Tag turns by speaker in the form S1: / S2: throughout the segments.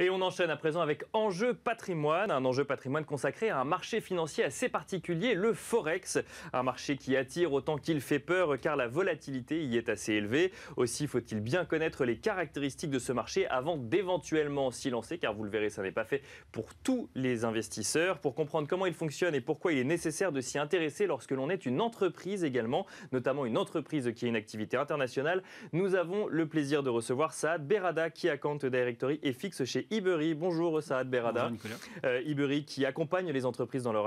S1: Et on enchaîne à présent avec Enjeu patrimoine, un enjeu patrimoine consacré à un marché financier assez particulier, le Forex. Un marché qui attire autant qu'il fait peur car la volatilité y est assez élevée. Aussi faut-il bien connaître les caractéristiques de ce marché avant d'éventuellement s'y lancer car vous le verrez, ça n'est pas fait pour tous les investisseurs. Pour comprendre comment il fonctionne et pourquoi il est nécessaire de s'y intéresser lorsque l'on est une entreprise également, notamment une entreprise qui a une activité internationale, nous avons le plaisir de recevoir Saad Berada qui est account directory et fixe chez Iberi. Bonjour Saad Berada. Bonjour Nicolas. Euh, Iberi qui accompagne les entreprises dans leur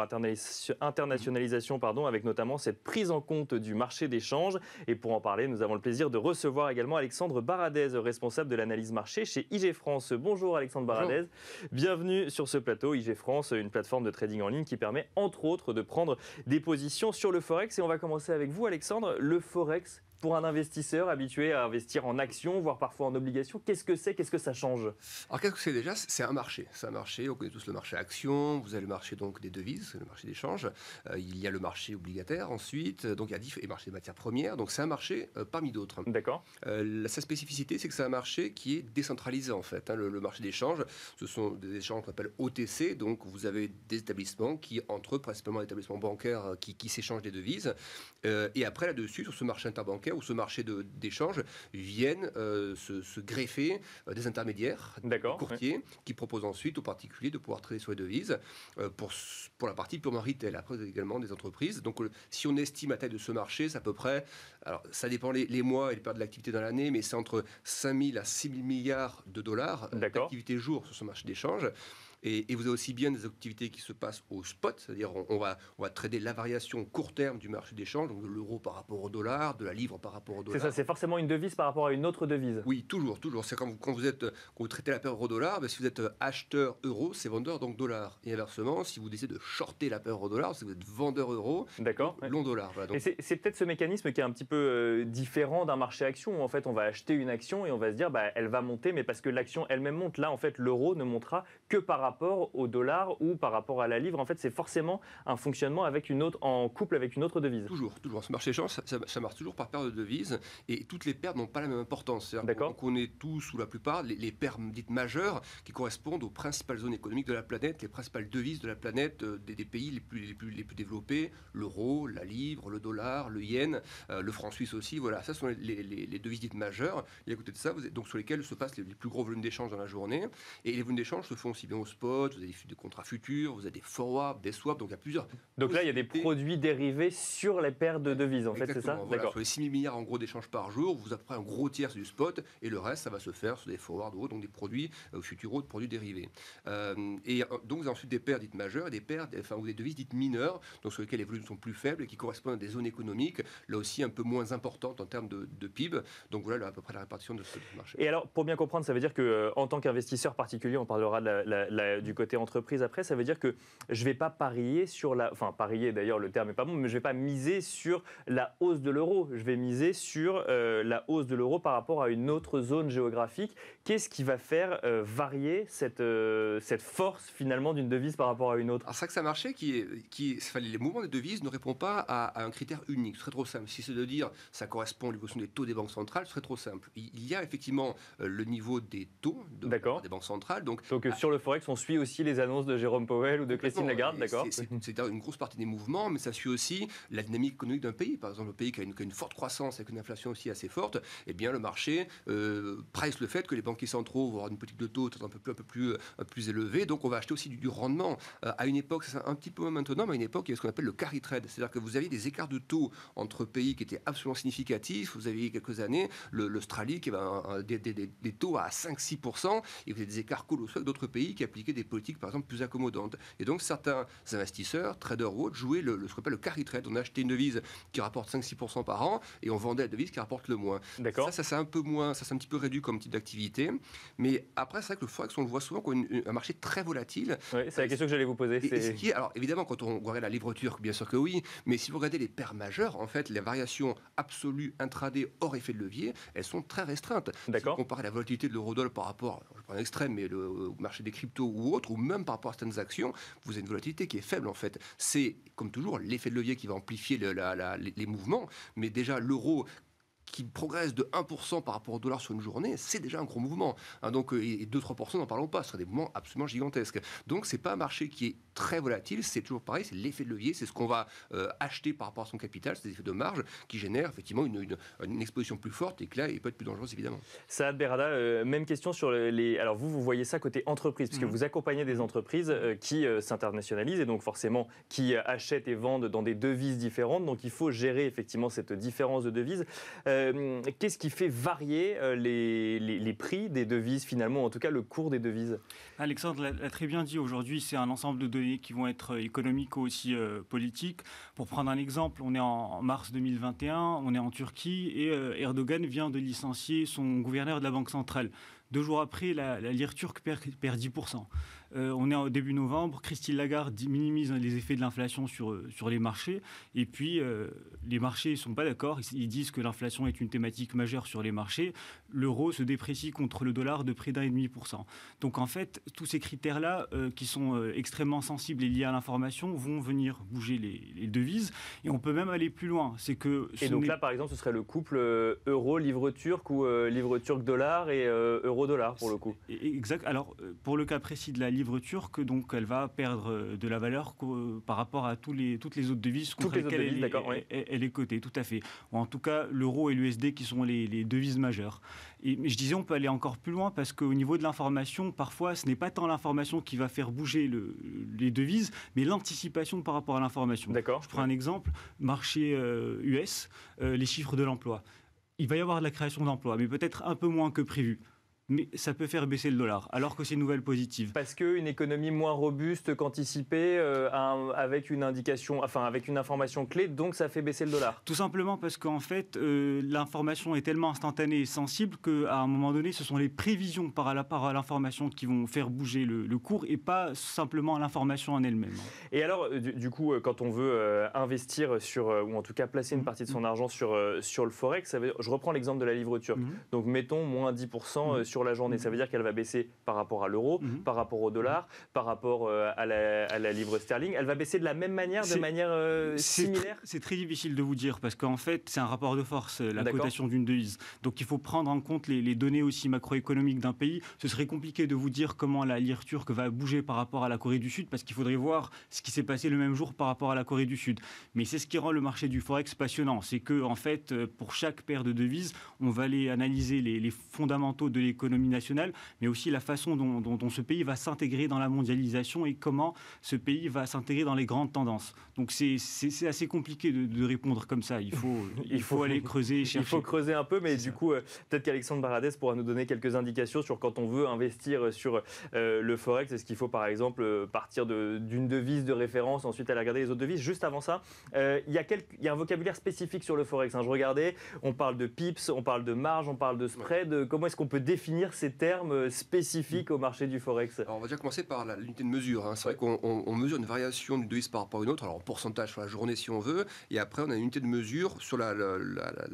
S1: internationalisation pardon, avec notamment cette prise en compte du marché d'échange. Et pour en parler, nous avons le plaisir de recevoir également Alexandre Baradez, responsable de l'analyse marché chez IG France. Bonjour Alexandre Baradez. Bienvenue sur ce plateau. IG France, une plateforme de trading en ligne qui permet entre autres de prendre des positions sur le Forex. Et on va commencer avec vous Alexandre. Le Forex, pour un investisseur habitué à
S2: investir en actions, voire parfois en obligations, qu'est-ce que c'est Qu'est-ce que ça change Alors qu'est-ce que c'est déjà C'est un marché. C'est un marché, on connaît tous le marché actions, vous avez le marché donc des devises, le marché d'échange, changes. Euh, il y a le marché obligataire ensuite, euh, donc il y a différents marchés de matières premières, donc c'est un marché euh, parmi d'autres. D'accord. sa spécificité, c'est que c'est un marché qui est décentralisé en fait. Hein. le, marché marché d'échange, ce sont des échanges qu'on appelle OTC, donc vous avez des établissements qui, entre eux, principalement des établissements bancaires, qui, qui s'échangent des devises. et après, là-dessus, sur ce marché interbancaire, où ce marché d'échange viennent euh, se, greffer euh, des intermédiaires, des courtiers, qui proposent ensuite aux particuliers de pouvoir trader sur les devises euh, pour, pour la partie purement retail. Après, également des entreprises. Donc, si on estime la taille de ce marché, c'est à peu près, alors ça dépend les, mois et les périodes de l'activité dans l'année, mais c'est entre 5 000 à 6 000 milliards de dollars d'activité jour sur ce marché d'échange. Et, vous avez aussi bien des activités qui se passent au spot, c'est-à-dire on, va, on va trader la variation court terme du marché d'échange, donc de l'euro par rapport au dollar, de la livre par rapport au dollar. C'est ça, c'est forcément une devise par rapport à une autre devise. Oui, toujours, toujours. C'est quand vous, quand vous êtes, quand vous traitez la paire euro-dollar, ben, si vous êtes acheteur euro, c'est vendeur donc dollar. Et inversement, si vous décidez de shorter la paire euro-dollar, que vous êtes vendeur euro, long dollar. Et c'est peut-être ce mécanisme qui est un petit peu euh, différent d'un marché action où en fait
S1: on va acheter une action et on va se dire bah, elle va monter, mais parce que l'action elle-même monte. Là en fait l'euro ne montera que par rapport rapport au dollar ou par rapport à la livre. En fait, c'est forcément un fonctionnement avec une autre, en
S2: couple avec une autre devise. Toujours, toujours. Ce marché change, ça, ça, marche toujours par paire de devises et toutes les paires n'ont pas la même importance. D'accord. On connaît tous ou la plupart les, paires dites majeures qui correspondent aux principales zones économiques de la planète, les principales devises de la planète euh, des, pays les plus, les plus, développés l'euro, la livre, le dollar, le yen, euh, le franc suisse aussi. Voilà, ça sont les, les, devises dites majeures. Et à côté de ça, vous êtes, donc sur lesquelles se passent les, plus gros volumes d'échanges dans la journée. Et les volumes d'échanges se font aussi bien au spot, vous avez des contrats futurs, vous avez des forwards, des swaps, donc il y a plusieurs. Donc là, il y a des produits dérivés sur les paires de devises, en fait, c'est ça voilà, Sur les 6 000 milliards en gros d'échanges par jour, vous près un gros tiers, du spot, et le reste, ça va se faire sur des forwards ou donc des produits euh, futurs, de produits dérivés. Euh, et euh, donc, vous avez ensuite des paires dites majeures et des paires, enfin, ou des devises dites mineures, donc sur lesquelles les volumes sont plus faibles et qui correspondent à des zones économiques, là aussi un peu moins importantes en termes de, PIB. Donc voilà à peu près la répartition de ce marché.
S1: Et alors, pour bien comprendre, ça veut dire que euh, en tant qu'investisseur particulier, on parlera de la, la euh, du côté entreprise après, ça veut dire que je ne vais pas parier sur la... Enfin, parier d'ailleurs, le terme n'est pas bon, mais je ne vais pas miser sur la hausse de l'euro. Je vais miser sur euh, la hausse de l'euro par rapport à une autre zone géographique. Qu'est-ce qui va faire euh, varier cette, cette
S2: force finalement d'une devise par rapport à une autre Alors ça que ça marchait, qui, qui, les mouvements des devises ne répondent pas à, un critère unique. Ce serait trop simple. Si c'est de dire ça correspond à l'évolution des taux des banques centrales, ce serait trop simple. Il y a effectivement le niveau des taux des banques centrales. Donc, donc sur le forex, on suit aussi les annonces de Jérôme Powell ou de Christine Lagarde, d'accord C'est une grosse partie des mouvements, mais ça suit aussi la dynamique économique d'un pays. Par exemple, le pays qui a une, forte croissance avec une inflation aussi assez forte, eh bien, le marché euh, presse le fait que les banquiers centraux vont avoir une politique de taux un peu plus, un peu plus, euh, plus élevée. Donc, on va acheter aussi du, rendement. Euh, à une époque, c'est un petit peu maintenant, mais à une époque, il y a ce qu'on appelle le carry trade. C'est-à-dire que vous aviez des écarts de taux entre pays qui étaient absolument significatifs. Vous aviez quelques années l'Australie qui avait des, des, taux à 5-6%, et vous avez des écarts colossaux avec d'autres pays qui appliquaient des politiques, par exemple, plus accommodantes. Et donc, certains investisseurs, traders ou autres, jouaient le, ce qu'on appelle le carry trade. On achetait une devise qui rapporte 5-6% par an et on vendait la devise qui rapporte le moins. Ça, ça c'est un peu moins, ça c'est un petit peu réduit comme type d'activité. Mais après, c'est vrai que le Forex, on le voit souvent comme un marché très volatile. Oui, c'est la question que j'allais vous poser. alors évidemment, quand on regarde la livre turque, bien sûr que oui, mais si vous regardez les paires majeures, en fait, les variations absolues intraday hors effet de levier, elles sont très restreintes. D'accord. Si la volatilité de l'eurodoll par rapport, je prends un extrême, mais le, euh, marché des cryptos ou ou même par rapport à certaines actions, vous avez une volatilité qui est faible en fait. C'est comme toujours l'effet de levier qui va amplifier les, mouvements, mais déjà l'euro qui progresse de 1% par rapport au dollar sur une journée, c'est déjà un gros mouvement. Hein, donc, euh, et 2-3%, n'en parlons pas, ce serait des mouvements absolument gigantesques. Donc, c'est pas un marché qui est très volatile. C'est toujours pareil, c'est l'effet de levier, c'est ce qu'on va euh, acheter par rapport à son capital, des effets de marge qui génèrent effectivement une, une, exposition plus forte et que là, il peut être plus dangereux évidemment.
S1: Saad Berada, euh, même question sur les. Alors vous, vous voyez ça côté entreprise, puisque mhm. vous accompagnez des entreprises euh, qui s'internationalisent et donc forcément qui achètent et vendent dans des devises différentes. Donc il faut gérer effectivement cette différence de devises. Qu'est-ce qui fait varier les, les, prix des devises finalement, en tout cas le cours des devises
S3: Alexandre l'a très bien dit aujourd'hui, c'est un ensemble de devises qui vont être euh, économiques ou aussi euh, politiques. Pour prendre un exemple, on est en, mars 2021, on est en Turquie et euh, Erdogan vient de licencier son gouverneur de la Banque centrale. Deux jours après, la, lire turque perd 10%. Euh, on est au début novembre. Christine Lagarde minimise les effets de l'inflation sur, euh, sur les marchés. Et puis, euh, les marchés ne sont pas d'accord. Ils, disent que l'inflation est une thématique majeure sur les marchés. L'euro se déprécie contre le dollar de près d'un et demi pour cent. Donc, en fait, tous ces critères-là, qui sont extrêmement sensibles et liés à l'information, vont venir bouger les, devises. Et on peut même aller plus loin. C'est que
S1: et donc là, par exemple, ce serait le couple euro-livre turc ou livre turc-dollar et euro-dollar pour le coup. E-, exact. Alors, pour le cas précis de la
S3: livre turque donc elle va perdre euh, de la valeur euh, par rapport à toutes les autres devises contre lesquelles elle, est, cotée, tout à fait. En tout cas, l'euro et l'USD qui sont les, devises majeures. Et je disais, on peut aller encore plus loin parce qu'au niveau de l'information, parfois, ce n'est pas tant l'information qui va faire bouger les devises, mais l'anticipation par rapport à l'information. D'accord. Je prends un exemple, marché US, euh, les chiffres de l'emploi il va y avoir de la création d'emplois, mais
S1: peut-être un peu moins que prévu mais ça peut faire baisser le dollar, alors que c'est une nouvelle positive. Parce qu'une économie moins robuste qu'anticipée, euh, avec une indication, enfin avec une information clé, donc ça fait baisser le dollar. Tout simplement parce qu'en fait, euh, l'information est tellement instantanée et
S3: sensible qu'à un moment donné, ce sont les prévisions par à l'information qui vont faire bouger le, cours et pas simplement l'information en elle-même.
S1: Et alors, euh, du, coup, quand on veut investir sur, ou en tout cas placer une mhm. partie de son argent sur, sur le forex, je reprends l'exemple de la livre turque. Mhm. Donc mettons moins 10% mhm. sur la journée. Ça veut mhm. dire qu'elle va baisser par rapport à l'euro, mhm. par rapport au dollar, mhm. par rapport euh, à la, livre sterling. Elle va baisser de la même manière, de manière euh, similaire
S3: C'est très difficile de vous dire parce qu'en fait, c'est un rapport de force, euh, la cotation d'une devise. Donc il faut prendre en compte les, données aussi macroéconomiques d'un pays. Ce serait compliqué de vous dire comment la lire turque va bouger par rapport à la Corée du Sud parce qu'il faudrait voir ce qui s'est passé le même jour par rapport à la Corée du Sud. Mais c'est ce qui rend le marché du forex passionnant. C'est que, en fait, pour chaque paire de devises, on va aller analyser les, les fondamentaux de l'économie l'économie nationale, mais aussi la façon dont, ce pays va s'intégrer dans la mondialisation et comment ce pays va s'intégrer dans les grandes tendances. Donc c'est assez compliqué de, répondre comme ça. Il faut, il faut, aller creuser, Il faut
S1: creuser un peu, mais du coup, euh, peut-être qu'Alexandre Baradès pourra nous donner quelques indications sur quand on veut investir euh, sur euh, le Forex. Est-ce qu'il faut, par exemple, partir d'une devise de référence, ensuite aller regarder les autres devises Juste avant ça, il, y a un vocabulaire spécifique sur le Forex. Hein. Je regardais, on parle de pips, on parle de marge, on parle de
S2: spread. Comment est-ce qu'on peut définir ces termes spécifiques au marché du Forex On va déjà commencer par l'unité de mesure. Hein. C'est vrai qu'on mesure une variation d'une devise par rapport à une autre, alors en pourcentage sur la journée si on veut, et après on a une unité de mesure sur la,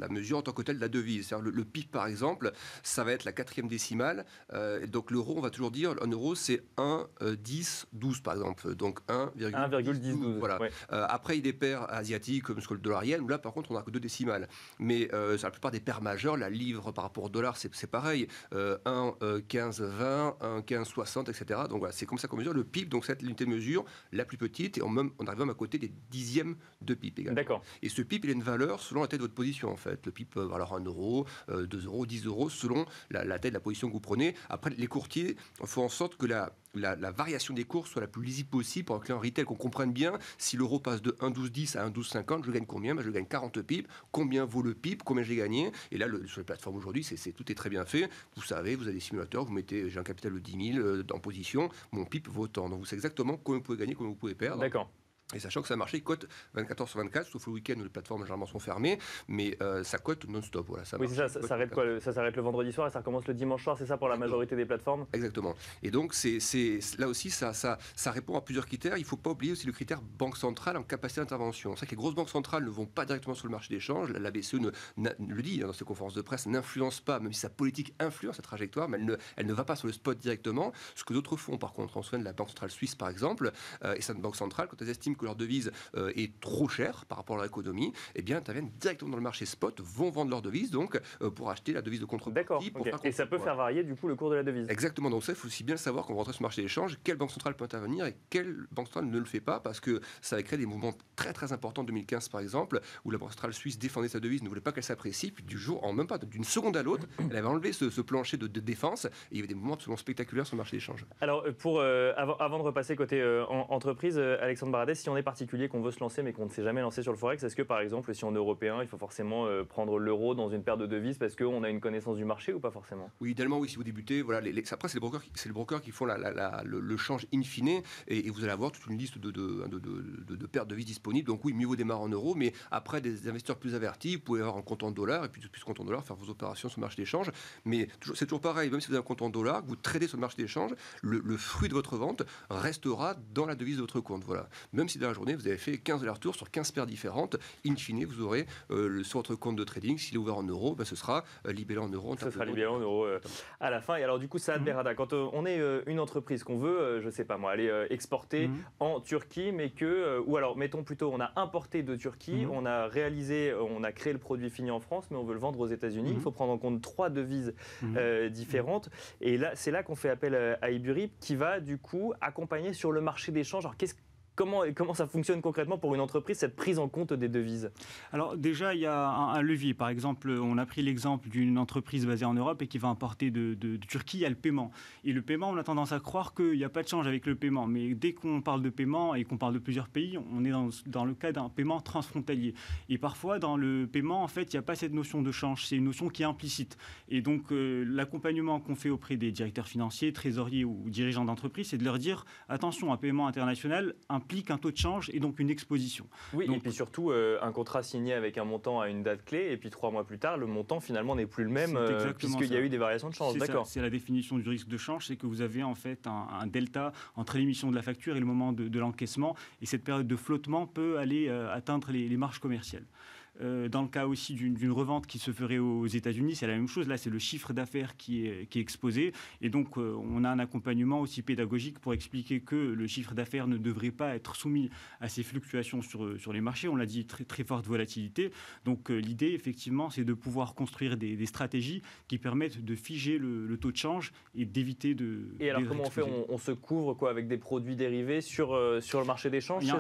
S2: mesure en tant que telle de la devise. Le, PIB par exemple, ça va être la quatrième décimale, euh, donc l'euro, on va toujours dire, un euro c'est 1, 10, 12 par exemple, donc 1,10. Voilà. Euh, après, il y a des paires asiatiques comme ce que le dollar yen, là par contre on n'a que deux décimales. Mais euh, sur la plupart des paires majeures, la livre par rapport au dollar, c'est pareil euh, 1, 15, 20, 1, 15, 60, etc. Donc voilà, c'est comme ça qu'on mesure le PIB, donc cette unité de mesure la plus petite, et on, même, on arrive même à côté des dixièmes de PIB également. D'accord. Et ce PIB, il a une valeur selon la tête de votre position, en fait. Le PIB peut avoir 1 euro, 2 euh, euros, 10 euros, selon la, tête, de la position que vous prenez. Après, les courtiers font en sorte que la la, variation des cours soit la plus lisible possible pour un client retail, qu'on comprenne bien si l'euro passe de 1,1210 à 1,1250, je gagne combien ben Je gagne 40 pips. Combien vaut le pip Combien j'ai gagné Et là, sur les plateformes aujourd'hui, c'est, tout est très bien fait. Vous savez, vous avez des simulateurs, vous mettez, j'ai un capital de 10 000 euh, en position, mon pip vaut tant. Donc vous savez exactement combien vous pouvez gagner, combien vous pouvez perdre. D'accord. Et sachant que ça il cote 24 sur 24, sauf le week-end où les plateformes généralement sont fermées, mais euh, ça cote non-stop. Voilà, ça oui, ça, s'arrête quoi le, Ça s'arrête le vendredi soir et ça recommence le dimanche soir, c'est ça pour la majorité des plateformes Exactement. Et donc, c'est, là aussi, ça, ça, ça répond à plusieurs critères. Il ne faut pas oublier aussi le critère banque centrale en capacité d'intervention. C'est que les grosses banques centrales ne vont pas directement sur le marché d'échange. La, la BCE ne, le dit hein, dans ses conférences de presse, n'influence pas, même si sa politique influence sa trajectoire, mais elle ne, elle ne va pas sur le spot directement. Ce que d'autres font, par contre, on se de la Banque centrale suisse, par exemple, euh, et cette banque centrale, quand elle estiment que leur devise euh, est trop chère par rapport à leur économie, eh bien, interviennent directement dans le marché spot, vont vendre leur devise, donc, euh, pour acheter la devise de contre D'accord. Et ça peut faire varier, du coup, le cours de la devise. Exactement. Donc, ça, il faut aussi bien savoir quand rentre sur le marché d'échange, quelle banque centrale peut intervenir et quelle banque centrale ne le fait pas, parce que ça a créé des mouvements très, très importants en 2015, par exemple, où la banque centrale suisse défendait sa devise, ne voulait pas qu'elle s'apprécie, puis du jour, en même pas, d'une seconde à l'autre, elle avait enlevé ce, plancher de, défense, et il y avait des mouvements absolument spectaculaires sur le marché d'échange.
S1: Alors, euh, pour, avant, de repasser côté entreprise, Alexandre Baradès, on est particulier, qu'on veut se lancer mais qu'on ne s'est jamais lancé sur le Forex, est-ce que par exemple, si on est européen, il faut forcément euh, prendre l'euro dans une paire de devises parce qu'on a une connaissance du marché ou pas forcément
S2: Oui, idéalement, oui, si vous débutez, voilà, après, c'est les, brokers qui, brokers qui font le, change in fine et, vous allez avoir toute une liste hein, de, de, de, paires de devises disponibles. Donc oui, mieux vaut démarrer en euros, mais après, des investisseurs plus avertis, vous pouvez avoir un compte en dollars et puis tout ce compte en dollars, faire vos opérations sur le marché d'échange. Mais c'est toujours pareil, même si vous avez un compte en dollars, vous tradez sur le marché d'échange, le, le fruit de votre vente restera dans la devise de votre compte. Voilà. Même si si dans la journée vous avez fait 15 allers retour sur 15 paires différentes, in fine, vous aurez euh, sur votre compte de trading, s'il est ouvert en euros, ben, ce sera euh, libellé en euros. ce sera libellé en euros euh, à la fin. Et alors, du coup, ça, mhm. adverra quand on est une entreprise qu'on veut, je sais pas
S1: moi, aller exporter mhm. en Turquie, mais que, ou alors, mettons plutôt, on a importé de Turquie, mhm. on a réalisé, on a créé le produit fini en France, mais on veut le vendre aux États-Unis. Il faut prendre en compte trois devises différentes. Et là, c'est là qu'on fait appel à Iburip qui va, du coup, accompagner sur le marché d'échange. Alors, qu'est-ce Comment, ça fonctionne concrètement pour une entreprise, cette prise en compte des devises
S3: Alors déjà, il y a un, levier. Par exemple, on a pris l'exemple d'une entreprise basée en Europe et qui va importer de, Turquie, il y a le paiement. Et le paiement, on a tendance à croire qu'il n'y a pas de change avec le paiement. Mais dès qu'on parle de paiement et qu'on parle de plusieurs pays, on est dans, le cas d'un paiement transfrontalier. Et parfois, dans le paiement, en fait, il n'y a pas cette notion de change. C'est une notion qui est implicite. Et donc, euh, l'accompagnement qu'on fait auprès des directeurs financiers, trésoriers ou dirigeants d'entreprise, c'est de leur dire attention, un paiement international implique un taux de change et donc une exposition.
S1: Oui, et puis surtout euh, un contrat signé avec un montant à une date clé, et puis trois mois plus tard, le montant finalement n'est plus le même euh, puisqu'il y a eu des variations de change. D'accord. C'est
S3: la définition du risque de change, c'est que vous avez en fait un, delta entre l'émission de la facture et le moment de, l'encaissement, et cette période de flottement peut aller euh, atteindre les, les marges commerciales. Euh, dans le cas aussi d'une revente qui se ferait aux États-Unis, c'est la même chose. Là, c'est le chiffre d'affaires qui est, qui est, exposé. Et donc, euh, on a un accompagnement aussi pédagogique pour expliquer que le chiffre d'affaires ne devrait pas être soumis à ces fluctuations sur, euh, sur les marchés. On l'a dit, très, très forte volatilité. Donc, l'idée, effectivement, c'est de pouvoir construire des, stratégies qui permettent de figer le, taux de change et d'éviter de. Et alors, comment on fait
S1: on, se couvre quoi, avec des produits dérivés sur, sur le marché des changes Il y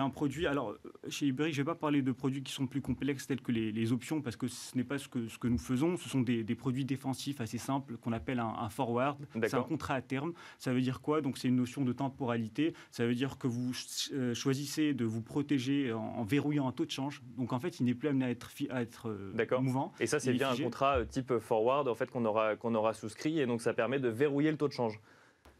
S3: a, un, produit. Alors, chez Iberic, je ne vais pas parler de produits qui sont plus complexes tels telles que les, options, parce que ce n'est pas ce que, nous faisons. Ce sont des, produits défensifs assez simples qu'on appelle un, forward. C'est un contrat à terme. Ça veut dire quoi Donc c'est une notion de temporalité. Ça veut dire que vous euh, choisissez de vous protéger en, verrouillant un taux de change. Donc en fait, il n'est plus amené à être, être euh, mouvant. Et ça, c'est bien un contrat
S1: euh, type forward en fait qu'on aura qu'on aura souscrit et donc ça permet de verrouiller le taux de change.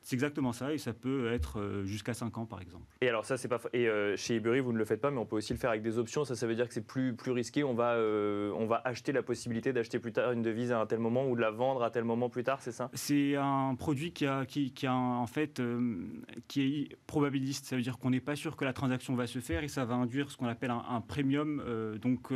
S1: C'est exactement ça, et ça peut être euh, jusqu'à 5 ans, par exemple. Et alors ça, c'est pas... Et euh, chez Ebury, vous ne le faites pas, mais on peut aussi le faire avec des options. Ça, ça veut dire que c'est plus, plus risqué. On va, euh, on va acheter la possibilité d'acheter plus tard une devise à un tel moment ou de la vendre à tel moment plus tard, c'est ça C'est un produit
S3: qui a, qui, a en fait, qui est probabiliste. Ça veut dire qu'on n'est pas sûr que la transaction va se faire et ça va induire ce qu'on appelle un, premium. donc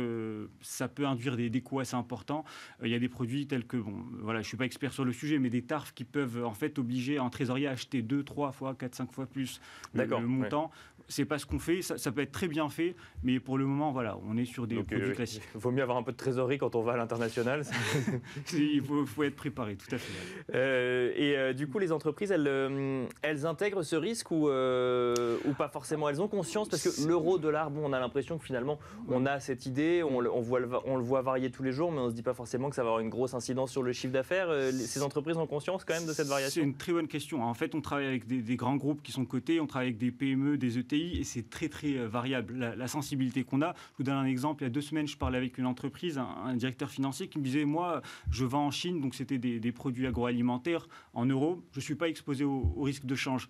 S3: ça peut induire des, des coûts assez importants. Il y a des produits tels que, bon, voilà, je suis pas expert sur le sujet, mais des tarifs qui peuvent en fait obliger un trésor acheter acheter 2, 3 fois, 4, 5 fois plus le, montant, c'est pas ce qu'on fait. Ça, peut être très bien fait, mais pour le moment, voilà,
S1: on est sur des produits euh, classiques. Il vaut mieux avoir un peu de trésorerie quand on va à l'international. il faut, être préparé, tout à fait. Euh, et euh, du coup, les entreprises, elles, elles intègrent ce risque ou, ou pas forcément Elles ont conscience parce que l'euro-dollar, bon, on a l'impression que finalement, on a cette idée, on, voit le, on le voit varier tous les jours, mais on se dit pas forcément que ça va avoir une grosse incidence sur le chiffre d'affaires. Ces entreprises ont conscience quand même de cette variation C'est une très bonne question. En fait, on travaille avec des, grands groupes qui
S3: sont cotés, on travaille avec des PME, des ET et c'est très très euh, variable. La, sensibilité qu'on a, je vous donne un exemple, il y a deux semaines je parlais avec une entreprise, un, directeur financier qui me disait, moi je vends en Chine, donc c'était des, produits agroalimentaires en euros, je suis pas exposé au, risque de change.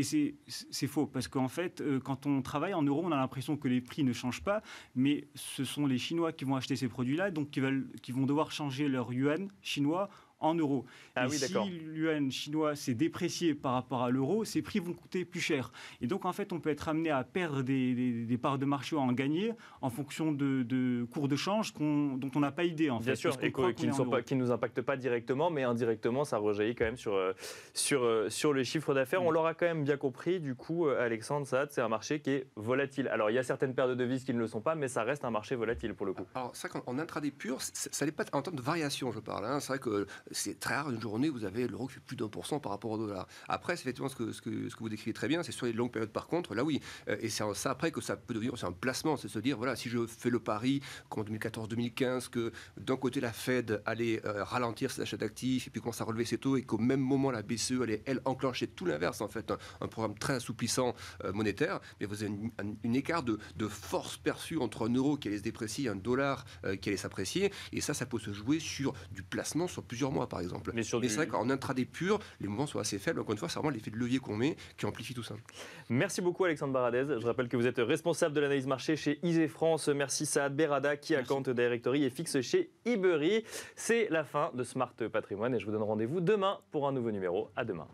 S3: Et c'est faux, parce qu'en fait, euh, quand on travaille en euros, on a l'impression que les prix ne changent pas, mais ce sont les Chinois qui vont acheter ces produits-là, donc qui, veulent, qui vont devoir changer leur yuan chinois en euros. Ah si l'yuan chinois s'est déprécié par rapport à l'euro, ses prix vont coûter plus cher. Et donc, en fait, on peut être amené à perdre des, parts de marché ou à en gagner en fonction de, cours de change dont on n'a pas idée, en Bien fait. sûr, et qui ne sont pas,
S1: qui nous impactent pas directement, mais indirectement, ça rejaillit quand même sur, euh, sur, euh, sur le chiffre d'affaires. On mm. l'aura quand même bien compris, du coup, euh, Alexandre ça, c'est un marché qui est volatile. Alors, il y a certaines paires de devises qui ne le sont pas, mais ça reste
S2: un marché volatile pour le coup. Alors, ça, en, intraday pur, ça n'est pas en termes de variation, je parle. Hein. C'est vrai que c'est très rare une journée où vous avez l'euro qui fait plus d'un pour cent par rapport au dollar. Après, c'est effectivement ce que, ce, que, ce que vous décrivez très bien, c'est sur les longues périodes par contre, là oui. Euh, et c'est ça après que ça peut devenir, c'est un placement, c'est se dire, voilà, si je fais le pari qu'en 2014-2015, que d'un côté la Fed allait euh, ralentir ses achats d'actifs et puis commence à relever ses taux et qu'au même moment la BCE allait, elle, enclencher tout l'inverse, en fait, un, programme très assouplissant euh, monétaire, mais vous avez une, un, écart de, de, force perçue entre un euro qui allait se déprécier et un dollar qui allait s'apprécier. Et ça, ça peut se jouer sur du placement sur plusieurs mois par exemple. Mais, c'est vrai qu'en intraday pur, les mouvements sont assez faibles. Encore une fois, c'est vraiment l'effet de levier qu'on met qui amplifie tout ça. Merci beaucoup, Alexandre Baradez. Je rappelle que vous êtes responsable de l'analyse marché chez Isé France. Merci,
S1: Saad Berada, qui a compte directory et fixe chez Iberi. C'est la fin de Smart Patrimoine et je vous donne rendez-vous demain pour un nouveau numéro. À demain.